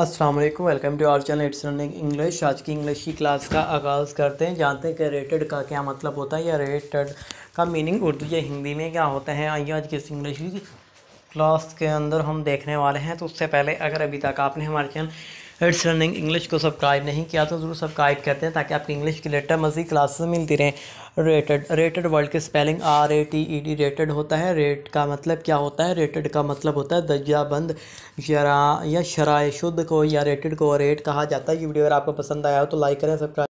अस्सलाम वालेकुम welcome to our channel it's running English आज की इंग्लिश की क्लास का आगाज़ करते हैं जानते हैं कि रेटेड का क्या मतलब होता है या रेटेड का मीनिंग उर्दू या हिंदी में क्या होता है आइए आज किस इंग्लिश की क्लास के अंदर हम देखने वाले हैं तो उससे पहले अगर अभी तक आपने हमारे चैनल इट्स रनिंग इंग्लिश को सब्सक्राइब नहीं किया तो ज़रूर सब्सक्राइब करते हैं ताकि आपकी इंग्लिश की लेटर मज़ीद क्लासेस मिलती रहें रेटेड रेटेड वर्ड के spelling R A T E D rated होता है रेट का मतलब क्या होता है रेटेड का मतलब होता है दर्जाबंद शरा या शराय शुद्ध को या रेटेड को रेट कहा जाता है ये वीडियो अगर आपको पसंद आया हो तो लाइक करें सब्सक्राइब